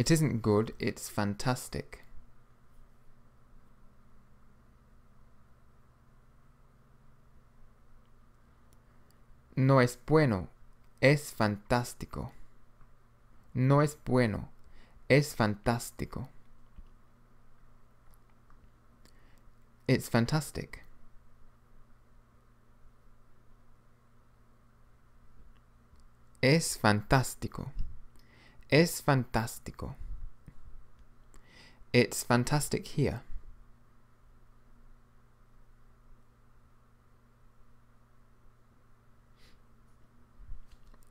It isn't good, it's fantastic. No es bueno, es fantástico. No es bueno, es fantástico. It's fantastic. Es fantástico. Es fantástico. It's fantastic here.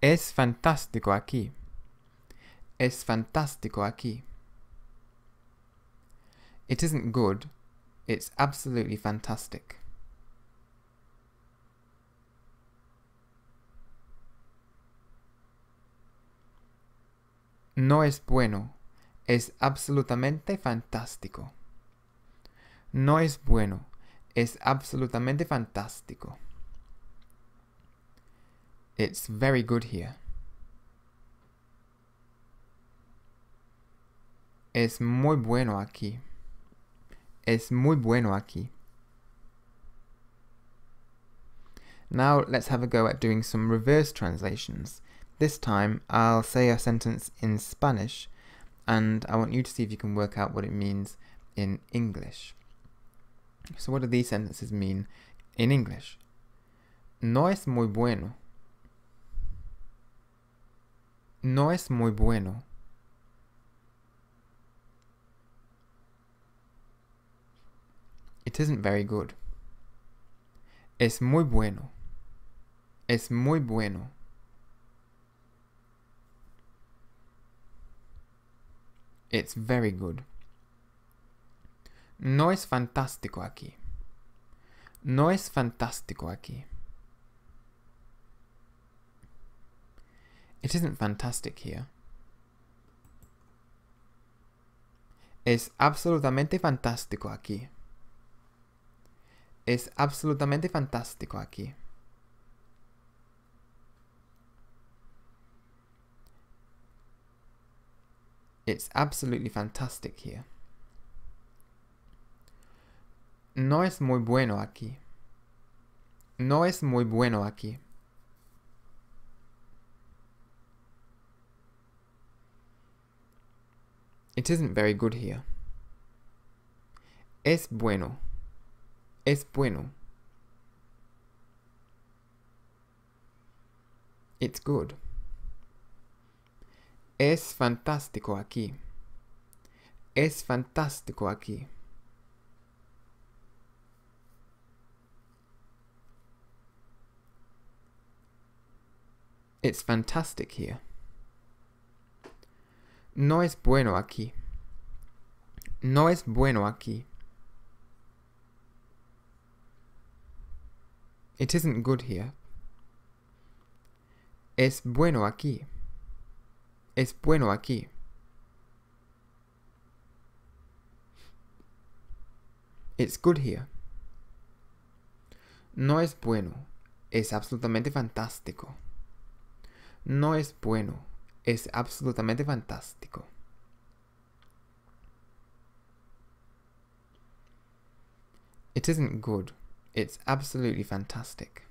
Es fantástico aquí. Es fantástico aquí. It isn't good. It's absolutely fantastic. No es bueno, es absolutamente fantástico. No es bueno, es absolutamente fantástico. It's very good here. Es muy bueno aquí. Es muy bueno aquí. Now let's have a go at doing some reverse translations. This time I'll say a sentence in Spanish and I want you to see if you can work out what it means in English. So what do these sentences mean in English? No es muy bueno. No es muy bueno. It isn't very good. Es muy bueno. Es muy bueno. It's very good. No es fantástico aquí. No es fantástico aquí. It isn't fantastic here. Es absolutamente fantástico aquí. Es absolutamente fantástico aquí. It's absolutely fantastic here. No es muy bueno aquí. No es muy bueno aquí. It isn't very good here. Es bueno. Es bueno. It's good. Es fantástico aquí. Es fantástico aquí. It's fantastic here. No es bueno aquí. No es bueno aquí. It isn't good here. Es bueno aquí es bueno aquí. It's good here. No es bueno, es absolutamente fantástico. No es bueno, es absolutamente fantástico. It isn't good, it's absolutely fantastic.